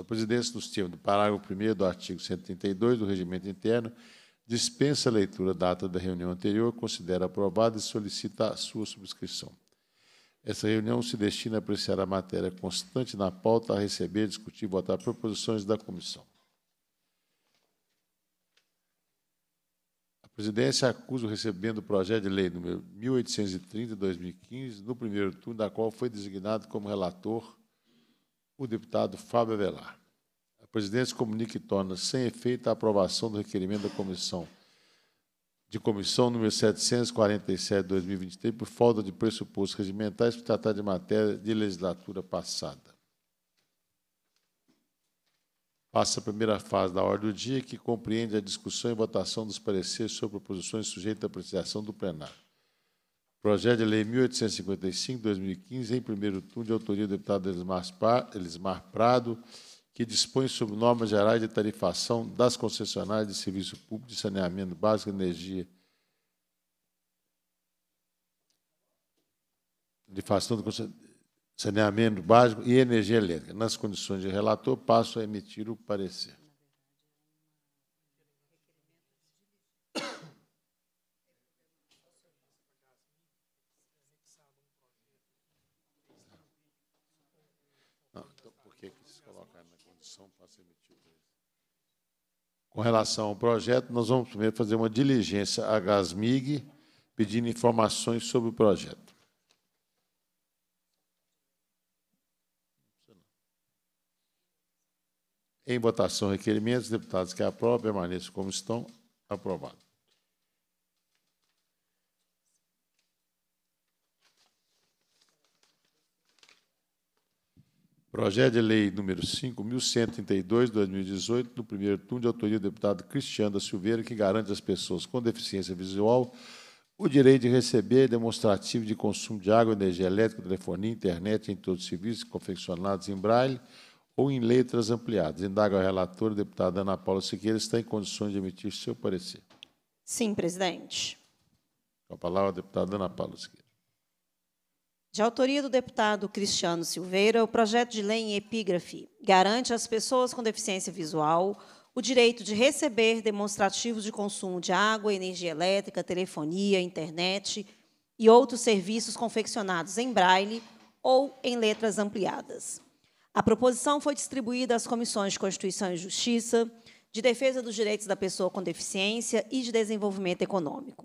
da presidência nos termos do parágrafo 1 do artigo 132 do Regimento Interno, dispensa a leitura da ata da reunião anterior, considera aprovada e solicita a sua subscrição. Essa reunião se destina a apreciar a matéria constante na pauta, a receber, discutir e votar proposições da comissão. A presidência acusa o recebendo o projeto de lei número 1830 de 2015, no primeiro turno da qual foi designado como relator o deputado Fábio Avelar. A presidência comunica e torna sem efeito a aprovação do requerimento da comissão de comissão número 747 2023 por falta de pressupostos regimentais para tratar de matéria de legislatura passada. Passa a primeira fase da ordem do dia, que compreende a discussão e votação dos pareceres sobre proposições sujeitas à apreciação do plenário. Projeto de Lei 1855-2015, em primeiro turno, de autoria do deputado Elismar Prado, que dispõe sobre normas gerais de tarifação das concessionárias de serviço público de saneamento básico, energia. do saneamento básico e energia elétrica. Nas condições de relator, passo a emitir o parecer. que, que se na condição para ser emitido Com relação ao projeto, nós vamos primeiro fazer uma diligência à Gasmig, pedindo informações sobre o projeto. Em votação, requerimentos, deputados que aprovam, permaneçam como estão. Aprovado. Projeto de Lei número 5.132, 2018, do primeiro turno, de autoria do deputado Cristiano da Silveira, que garante às pessoas com deficiência visual o direito de receber demonstrativo de consumo de água, energia elétrica, telefonia, internet em todos os serviços confeccionados em braille ou em letras ampliadas. Indaga a relatora, a deputada Ana Paula Siqueira, está em condições de emitir seu parecer. Sim, presidente. Com a palavra, a deputada Ana Paula Siqueira. De autoria do deputado Cristiano Silveira, o projeto de lei em epígrafe garante às pessoas com deficiência visual o direito de receber demonstrativos de consumo de água, energia elétrica, telefonia, internet e outros serviços confeccionados em braille ou em letras ampliadas. A proposição foi distribuída às comissões de Constituição e Justiça, de Defesa dos Direitos da Pessoa com Deficiência e de Desenvolvimento Econômico.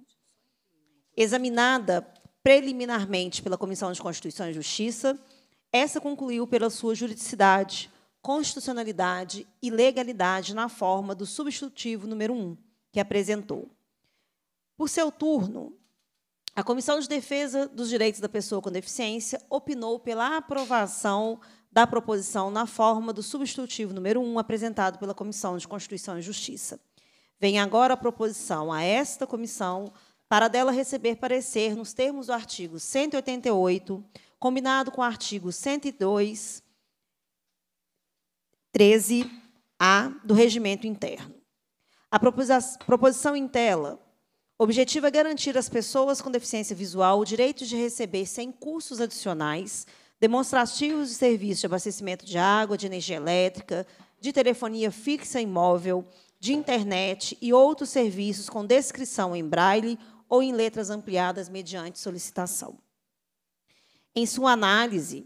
Examinada preliminarmente pela Comissão de Constituição e Justiça, essa concluiu pela sua juridicidade, constitucionalidade e legalidade na forma do substitutivo número 1, que apresentou. Por seu turno, a Comissão de Defesa dos Direitos da Pessoa com Deficiência opinou pela aprovação da proposição na forma do substitutivo número 1 apresentado pela Comissão de Constituição e Justiça. Vem agora a proposição a esta comissão para dela receber parecer nos termos do artigo 188, combinado com o artigo 102, 13A do Regimento Interno. A proposição em tela objetiva é garantir às pessoas com deficiência visual o direito de receber, sem custos adicionais, demonstrativos de serviços de abastecimento de água, de energia elétrica, de telefonia fixa e móvel, de internet e outros serviços com descrição em braille ou em letras ampliadas mediante solicitação. Em sua análise,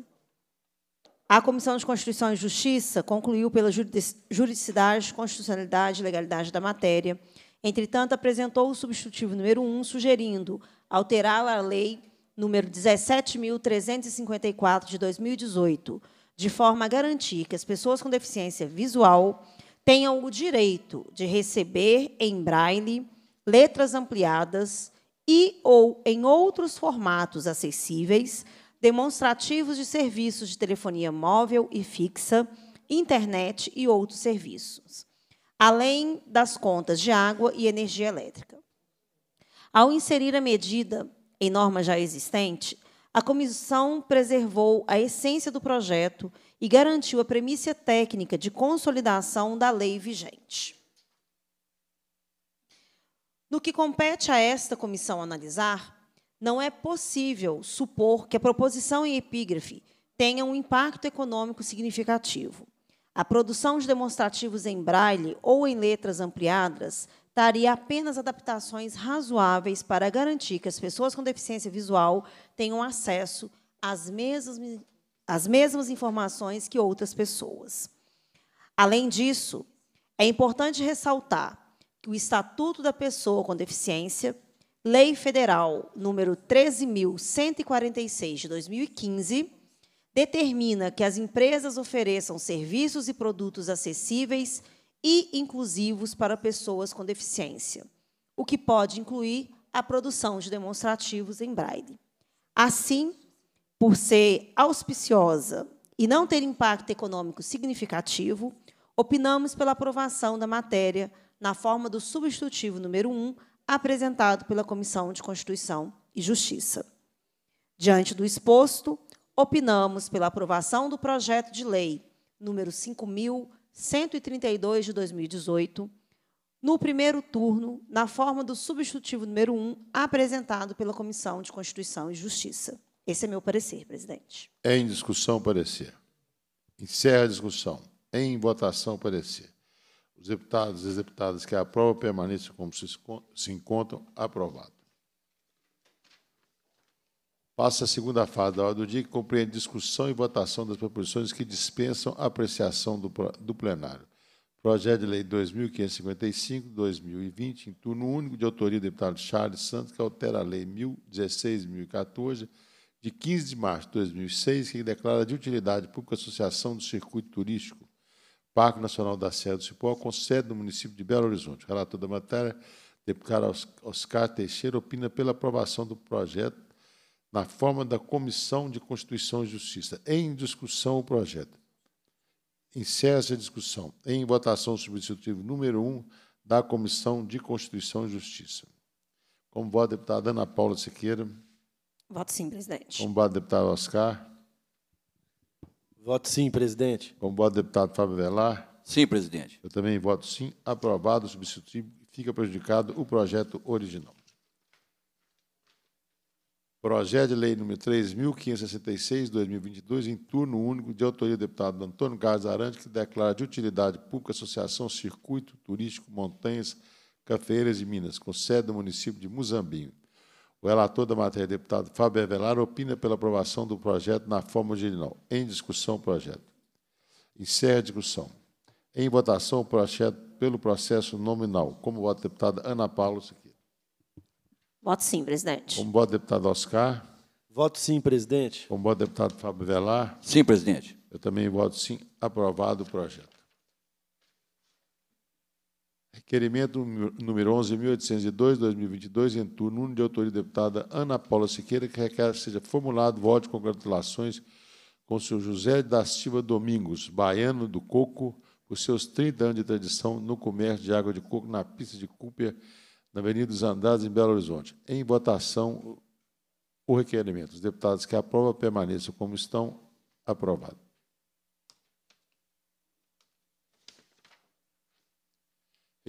a Comissão de Constituição e Justiça concluiu pela juridicidade, constitucionalidade e legalidade da matéria. Entretanto, apresentou o substitutivo número 1, sugerindo alterar a lei número 17.354 de 2018, de forma a garantir que as pessoas com deficiência visual tenham o direito de receber em braille letras ampliadas e ou em outros formatos acessíveis, demonstrativos de serviços de telefonia móvel e fixa, internet e outros serviços, além das contas de água e energia elétrica. Ao inserir a medida em norma já existente, a comissão preservou a essência do projeto e garantiu a premissa técnica de consolidação da lei vigente. No que compete a esta comissão analisar, não é possível supor que a proposição em epígrafe tenha um impacto econômico significativo. A produção de demonstrativos em braille ou em letras ampliadas daria apenas adaptações razoáveis para garantir que as pessoas com deficiência visual tenham acesso às mesmas, às mesmas informações que outras pessoas. Além disso, é importante ressaltar o Estatuto da Pessoa com Deficiência, Lei Federal número 13.146 de 2015, determina que as empresas ofereçam serviços e produtos acessíveis e inclusivos para pessoas com deficiência, o que pode incluir a produção de demonstrativos em braille. Assim, por ser auspiciosa e não ter impacto econômico significativo, opinamos pela aprovação da matéria na forma do substitutivo número 1, apresentado pela Comissão de Constituição e Justiça. Diante do exposto, opinamos pela aprovação do projeto de lei número 5132 de 2018, no primeiro turno, na forma do substitutivo número 1, apresentado pela Comissão de Constituição e Justiça. Esse é meu parecer, presidente. Em discussão, parecer. Encerra a discussão. Em votação, parecer. Os deputados e as deputadas que aprovam permaneçam como se encontram, aprovado. Passa a segunda fase da hora do dia, que compreende discussão e votação das proposições que dispensam apreciação do, do plenário. Projeto de Lei 2555, 2020, em turno único, de autoria do deputado Charles Santos, que altera a Lei 1016-2014, de 15 de março de 2006, que declara de utilidade pública a Associação do Circuito Turístico, Parque Nacional da Serra do Cipó, com sede no município de Belo Horizonte. Relator da matéria, deputado Oscar Teixeira, opina pela aprovação do projeto na forma da Comissão de Constituição e Justiça. Em discussão o projeto. Encerra-se a discussão. Em votação, o substitutivo número 1 da Comissão de Constituição e Justiça. Como voto, deputada Ana Paula Siqueira. Voto sim, presidente. Como voto, deputado Oscar. Voto sim, presidente. Como voto deputado Fábio Velar. Sim, presidente. Eu também voto sim. Aprovado, substituto, Fica prejudicado o projeto original. Projeto de Lei número 3.566, 2022, em turno único, de autoria do deputado Antônio Carlos Arante, que declara de utilidade pública Associação Circuito Turístico Montanhas cafeiras de Minas, com sede no município de Muzambinho. O relator da matéria, deputado Fábio Avelar, opina pela aprovação do projeto na forma original. Em discussão, o projeto. Encerra a discussão. Em votação, o projeto pelo processo nominal. Como vota a deputada Ana Paula Voto sim, presidente. Como vota o deputado Oscar? Voto sim, presidente. Como vota o deputado Fábio Velar? Sim, presidente. Eu também voto sim. Aprovado o projeto. Requerimento número 11.802-2022, em turno de autoria da deputada Ana Paula Siqueira, que requer que seja formulado voto de congratulações com o senhor José da Silva Domingos, baiano do coco, por seus 30 anos de tradição no comércio de água de coco na pista de Cúpia, na Avenida dos Andrades, em Belo Horizonte. Em votação, o requerimento. Os deputados que aprovam permaneçam como estão. Aprovado.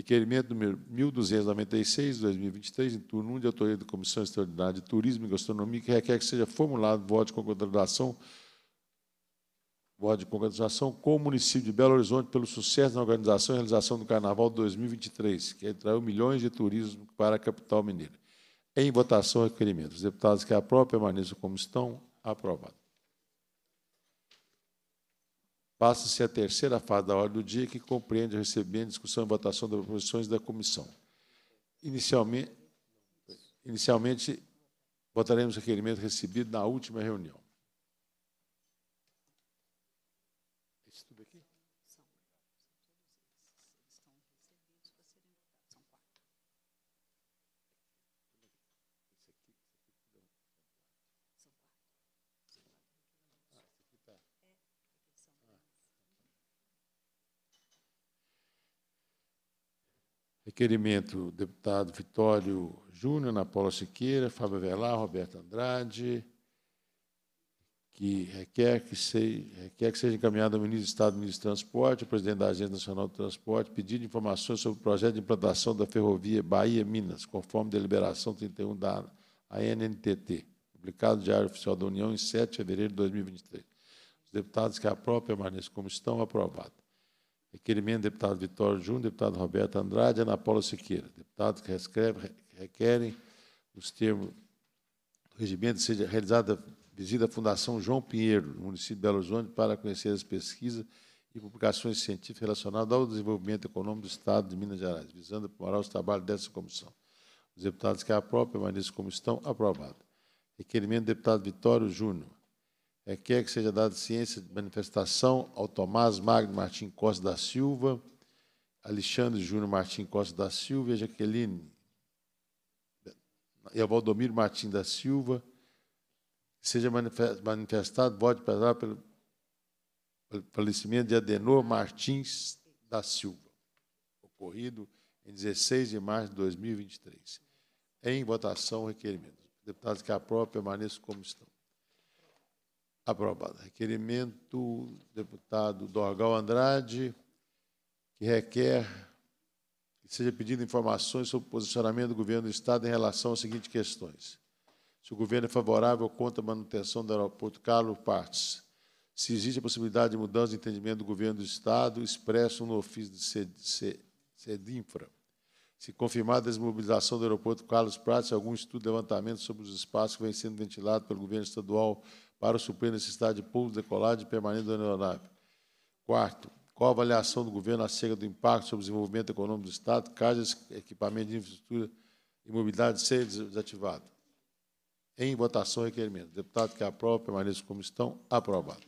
Requerimento número 1296, 2023, em turno 1, de autoria da Comissão Extraordinária de Turismo e Gastronomia, que requer que seja formulado voto de concordação, voto de congratulação com o município de Belo Horizonte pelo sucesso na organização e realização do Carnaval 2023, que atraiu milhões de turismo para a capital mineira. Em votação, requerimentos. Os deputados que aprovam permaneçam como estão. Aprovado. Passa-se a terceira fase da ordem do dia, que compreende receber a discussão e votação das proposições da comissão. Inicialmente, inicialmente votaremos o requerimento recebido na última reunião. Requerimento, deputado Vitório Júnior, Ana Paula Siqueira, Fábio Velar, Roberto Andrade, que requer que, seja, requer que seja encaminhado ao ministro do Estado do Ministro do Transporte, ao presidente da Agência Nacional do Transporte, pedido de informações sobre o projeto de implantação da ferrovia Bahia-Minas, conforme deliberação 31 da ANNTT, publicado no Diário Oficial da União em 7 de fevereiro de 2023. Os deputados que aprovam permaneçam como estão, aprovado. Requerimento do deputado Vitório Júnior, deputado Roberto Andrade e Ana Paula Siqueira. Deputados que reescreve, requerem os termos do regimento seja realizada visita à Fundação João Pinheiro, no município de Belo Horizonte, para conhecer as pesquisas e publicações científicas relacionadas ao desenvolvimento econômico do Estado de Minas Gerais, visando aprimorar os trabalhos dessa comissão. Os deputados que a aprovam permaneçam como estão, aprovado. Requerimento do deputado Vitório Júnior Requer é, é que seja dada ciência de manifestação ao Tomás Magno Martim Costa da Silva, Alexandre Júnior Martim Costa da Silva e a Jaqueline e a Valdomiro Martim da Silva, seja manifestado voto pesar pelo falecimento de Adenor Martins da Silva, ocorrido em 16 de março de 2023. Em votação, o requerimento. Deputados que aprovam, permaneçam como estão. Aprovado. Requerimento deputado Dorgal Andrade, que requer que seja pedido informações sobre o posicionamento do governo do Estado em relação às seguintes questões. Se o governo é favorável ou contra a manutenção do aeroporto Carlos Partes. Se existe a possibilidade de mudança de entendimento do governo do Estado, expresso no ofício de SEDINFRA. Se confirmada a desmobilização do aeroporto Carlos Prates, algum estudo de levantamento sobre os espaços que vem sendo ventilado pelo governo estadual para suprir a necessidade de público decolagem permanente da aeronave. Quarto, qual a avaliação do governo acerca do impacto sobre o desenvolvimento econômico do Estado, caso esse equipamento de infraestrutura e mobilidade seja desativado? Em votação, requerimento. Deputado que aprova, permaneça como estão. Aprovado.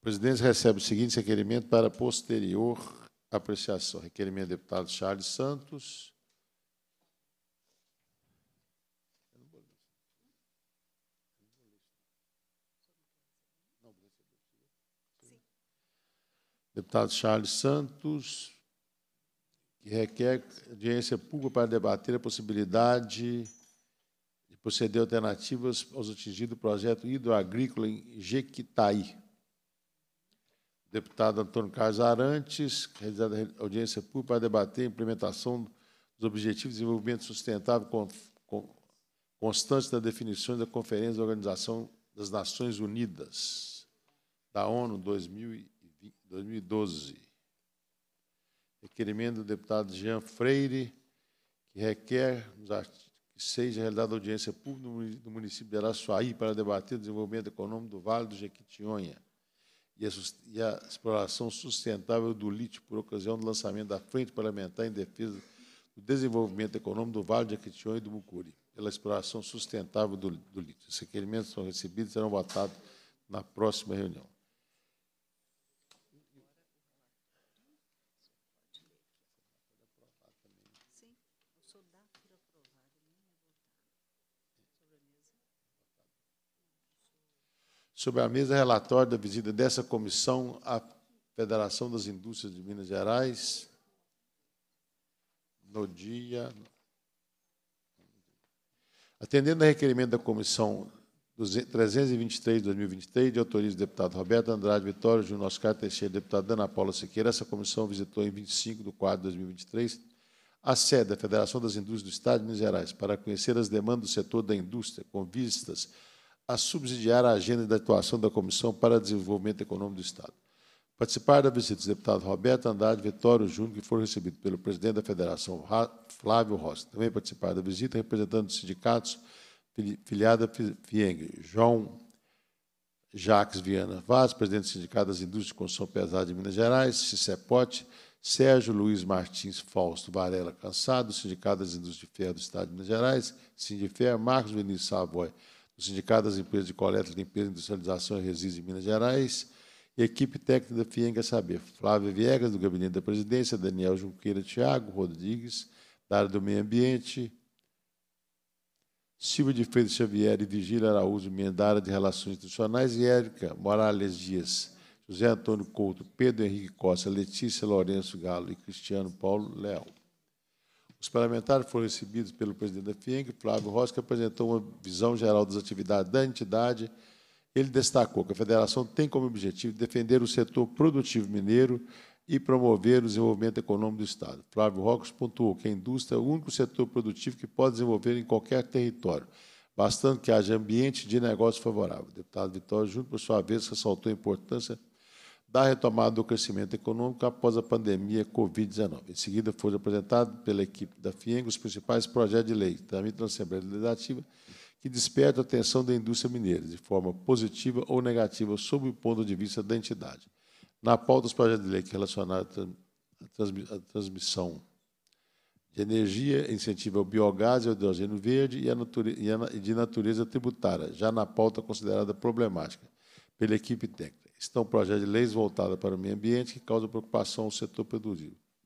O presidente recebe o seguinte requerimento para posterior apreciação. Requerimento do deputado Charles Santos. Deputado Charles Santos, que requer audiência pública para debater a possibilidade de proceder alternativas aos atingidos do projeto hidroagrícola em Jequitaí deputado Antônio Carlos Arantes, realizada audiência pública para debater a implementação dos Objetivos de Desenvolvimento Sustentável com, com, constante das definições da Conferência da Organização das Nações Unidas, da ONU 2012. Requerimento do deputado Jean Freire, que requer que seja realizada audiência pública no município de Araçuaí para debater o desenvolvimento econômico do Vale do Jequitinhonha e a, e a exploração sustentável do lítio por ocasião do lançamento da Frente Parlamentar em Defesa do Desenvolvimento Econômico do Vale de Jequitinhonha e do Mucuri, pela exploração sustentável do, do lítio. Os requerimentos são recebidos e serão votados na próxima reunião. sobre a mesa relatório da visita dessa comissão à Federação das Indústrias de Minas Gerais no dia. Atendendo a requerimento da comissão 323 de 2023, de autoria do deputado Roberto Andrade Vitório Júnior Oscar Teixeira, deputado Ana Paula Siqueira, essa comissão visitou em 25 de 4 de 2023 a sede da Federação das Indústrias do Estado de Minas Gerais para conhecer as demandas do setor da indústria, com vistas a subsidiar a agenda de atuação da Comissão para Desenvolvimento Econômico do Estado. Participaram da visita dos deputados Roberto Andrade Vitório Júnior, que foram recebidos pelo presidente da Federação, Flávio Rossi. Também participaram da visita representantes dos sindicatos, filiada Fieng, João Jacques Viana Vaz, presidente do Sindicato das Indústrias de Construção Pesada de Minas Gerais, Cicepote, Sérgio Luiz Martins Fausto Varela Cansado, Sindicato das Indústrias de Ferro do Estado de Minas Gerais, Sindifer, Marcos Vinícius Savoy, o Sindicato das Empresas de Coleta, Limpeza, Industrialização e Resíduos de Minas Gerais, e equipe técnica da FIENGA saber, Flávia Viegas, do Gabinete da Presidência, Daniel Junqueira Thiago, Rodrigues, da área do Meio Ambiente, Silvio de Freitas Xavier e Vigília Araújo, da área de Relações Institucionais, e Érica Morales Dias, José Antônio Couto, Pedro Henrique Costa, Letícia Lourenço Galo e Cristiano Paulo Leal. Os parlamentares foram recebidos pelo presidente da FIENG, Flávio Rossi, que apresentou uma visão geral das atividades da entidade. Ele destacou que a federação tem como objetivo defender o setor produtivo mineiro e promover o desenvolvimento econômico do Estado. Flávio Rocos pontuou que a indústria é o único setor produtivo que pode desenvolver em qualquer território, bastando que haja ambiente de negócio favorável. O deputado Vitório junto por sua vez, ressaltou a importância da retomada do crescimento econômico após a pandemia Covid-19. Em seguida, foram apresentados pela equipe da FIENG os principais projetos de lei, da na Assembleia Legislativa, que desperta a atenção da indústria mineira, de forma positiva ou negativa, sob o ponto de vista da entidade. Na pauta, os projetos de lei que relacionaram a transmissão de energia, incentivo ao biogás e ao hidrogênio verde e, natureza, e de natureza tributária, já na pauta considerada problemática pela equipe técnica estão projetos de leis voltados para o meio ambiente que causam preocupação ao setor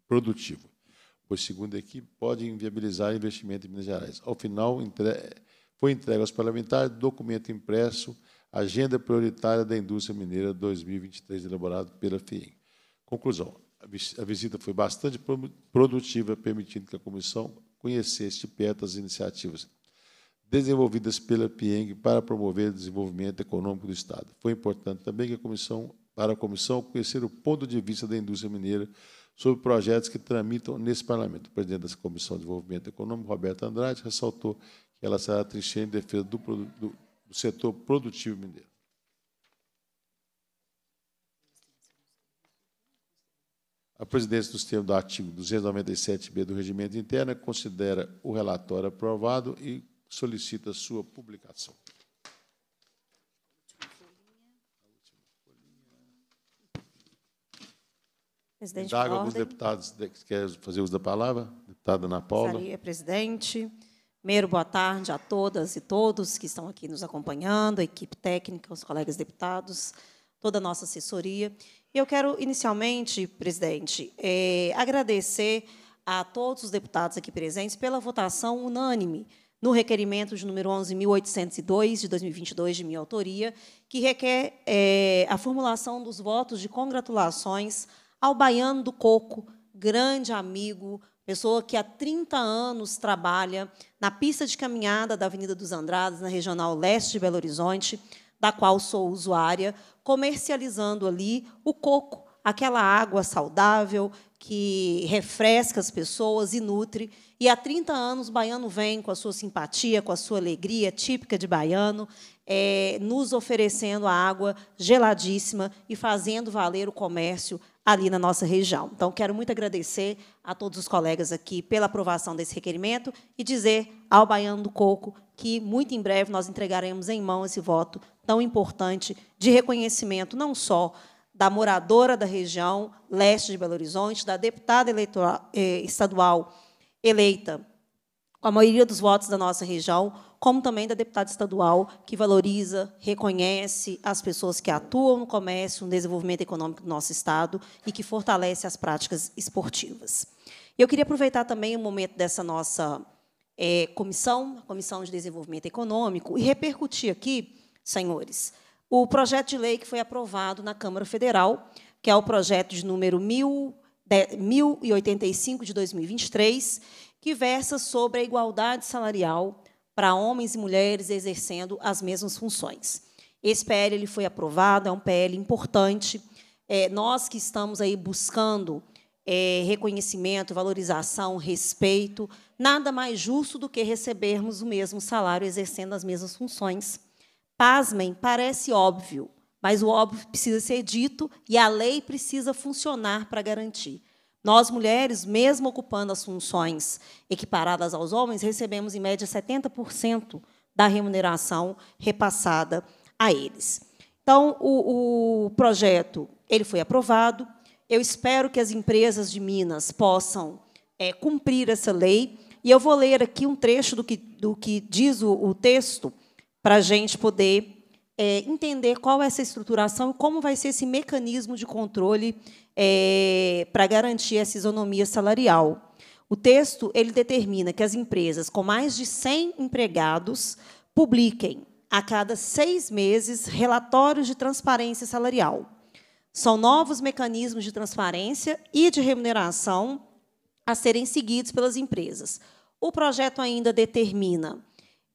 produtivo, pois, segundo a equipe, pode inviabilizar investimento em Minas Gerais. Ao final, foi entregue aos parlamentares documento impresso Agenda Prioritária da Indústria Mineira 2023, elaborado pela FIEM. Conclusão, a visita foi bastante produtiva, permitindo que a comissão conhecesse de perto as iniciativas desenvolvidas pela PIENG para promover o desenvolvimento econômico do Estado. Foi importante também que a comissão, para a comissão conhecer o ponto de vista da indústria mineira sobre projetos que tramitam nesse parlamento. O presidente da Comissão de Desenvolvimento Econômico, Roberto Andrade, ressaltou que ela será trincheira em defesa do, do, do setor produtivo mineiro. A presidência, do termos do artigo 297b do Regimento Interno, considera o relatório aprovado e solicita sua publicação. Presidente Indago alguns deputados que querem fazer uso da palavra. Deputada Ana Paula. Gostaria, presidente. Primeiro, boa tarde a todas e todos que estão aqui nos acompanhando, a equipe técnica, os colegas deputados, toda a nossa assessoria. Eu quero, inicialmente, presidente, é, agradecer a todos os deputados aqui presentes pela votação unânime no requerimento de número 11.802, de 2022, de minha autoria, que requer é, a formulação dos votos de congratulações ao Baiano do Coco, grande amigo, pessoa que há 30 anos trabalha na pista de caminhada da Avenida dos Andradas, na regional leste de Belo Horizonte, da qual sou usuária, comercializando ali o coco, aquela água saudável que refresca as pessoas e nutre. E há 30 anos, baiano vem com a sua simpatia, com a sua alegria típica de baiano, é, nos oferecendo a água geladíssima e fazendo valer o comércio ali na nossa região. Então, quero muito agradecer a todos os colegas aqui pela aprovação desse requerimento e dizer ao Baiano do Coco que, muito em breve, nós entregaremos em mão esse voto tão importante de reconhecimento, não só da moradora da região leste de Belo Horizonte, da deputada eh, estadual eleita com a maioria dos votos da nossa região, como também da deputada estadual, que valoriza, reconhece as pessoas que atuam no comércio, no desenvolvimento econômico do nosso Estado e que fortalece as práticas esportivas. Eu queria aproveitar também o momento dessa nossa é, comissão, Comissão de Desenvolvimento Econômico, e repercutir aqui, senhores, o projeto de lei que foi aprovado na Câmara Federal, que é o projeto de número 1085 de 2023, que versa sobre a igualdade salarial para homens e mulheres exercendo as mesmas funções. Esse PL ele foi aprovado, é um PL importante. É, nós que estamos aí buscando é, reconhecimento, valorização, respeito, nada mais justo do que recebermos o mesmo salário exercendo as mesmas funções. Pasmem, parece óbvio, mas o óbvio precisa ser dito e a lei precisa funcionar para garantir. Nós, mulheres, mesmo ocupando as funções equiparadas aos homens, recebemos, em média, 70% da remuneração repassada a eles. Então, o, o projeto ele foi aprovado. Eu espero que as empresas de Minas possam é, cumprir essa lei. E eu vou ler aqui um trecho do que, do que diz o, o texto, para a gente poder é, entender qual é essa estruturação e como vai ser esse mecanismo de controle é, para garantir essa isonomia salarial. O texto ele determina que as empresas com mais de 100 empregados publiquem a cada seis meses relatórios de transparência salarial. São novos mecanismos de transparência e de remuneração a serem seguidos pelas empresas. O projeto ainda determina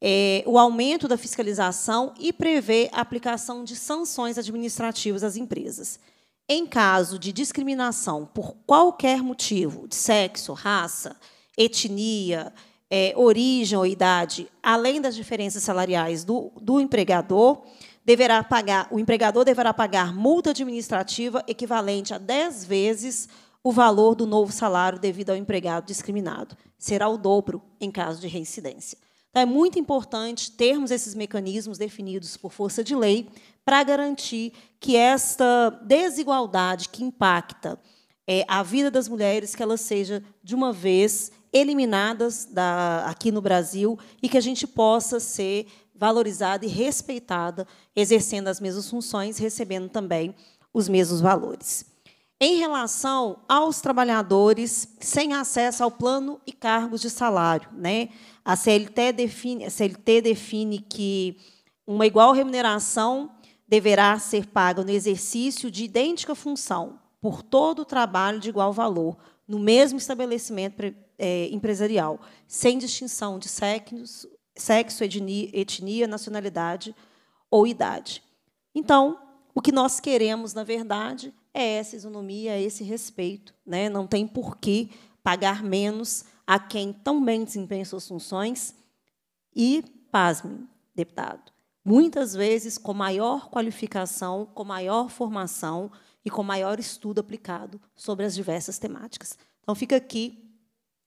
é, o aumento da fiscalização e prevê a aplicação de sanções administrativas às empresas. Em caso de discriminação por qualquer motivo, de sexo, raça, etnia, é, origem ou idade, além das diferenças salariais do, do empregador, deverá pagar, o empregador deverá pagar multa administrativa equivalente a 10 vezes o valor do novo salário devido ao empregado discriminado. Será o dobro em caso de reincidência. Então, é muito importante termos esses mecanismos definidos por força de lei para garantir que esta desigualdade que impacta é, a vida das mulheres, que ela seja, de uma vez, eliminadas da, aqui no Brasil e que a gente possa ser valorizada e respeitada, exercendo as mesmas funções, recebendo também os mesmos valores. Em relação aos trabalhadores sem acesso ao plano e cargos de salário, né? A CLT define, a CLT define que uma igual remuneração deverá ser paga no exercício de idêntica função por todo o trabalho de igual valor no mesmo estabelecimento é, empresarial, sem distinção de sexo, sexo etnia, etnia, nacionalidade ou idade. Então, o que nós queremos, na verdade, é essa isonomia, esse respeito. Né? Não tem por que pagar menos a quem tão bem desempenha suas funções e, pasme, deputado, muitas vezes com maior qualificação, com maior formação e com maior estudo aplicado sobre as diversas temáticas. Então, fica aqui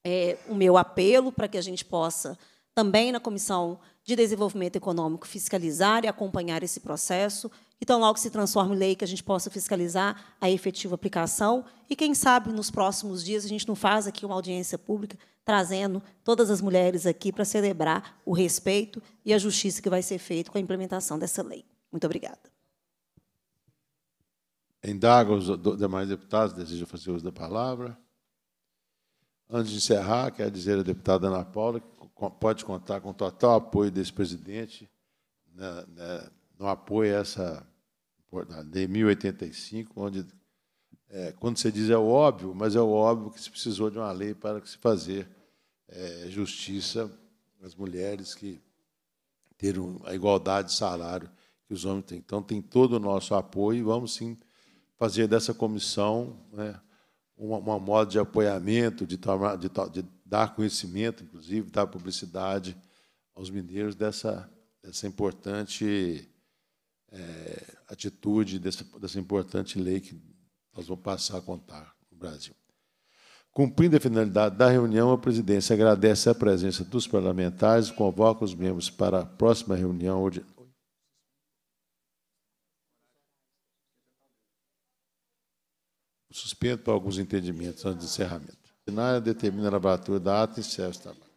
é, o meu apelo para que a gente possa, também na Comissão de Desenvolvimento Econômico, fiscalizar e acompanhar esse processo. Então, logo se transforme em lei, que a gente possa fiscalizar a efetiva aplicação. E, quem sabe, nos próximos dias, a gente não faz aqui uma audiência pública trazendo todas as mulheres aqui para celebrar o respeito e a justiça que vai ser feito com a implementação dessa lei. Muito obrigada. Indago os demais deputados, desejam fazer uso da palavra. Antes de encerrar, quero dizer à deputada Ana Paula que pode contar com total apoio desse presidente né, né, no apoio a essa, lei 1085, onde é, quando você diz é o óbvio, mas é o óbvio que se precisou de uma lei para que se fazer é, justiça às mulheres que terem a igualdade de salário que os homens têm. Então, tem todo o nosso apoio e vamos sim fazer dessa comissão né, uma, uma moda de apoiamento, de, tomar, de, de dar conhecimento, inclusive, dar publicidade aos mineiros dessa, dessa importante é, atitude, dessa, dessa importante lei que nós vamos passar a contar no Brasil. Cumprindo a finalidade da reunião, a presidência agradece a presença dos parlamentares, e convoca os membros para a próxima reunião hoje Suspendo para alguns entendimentos antes do encerramento. Senado determina a lavratura da ata e encerra os trabalhos.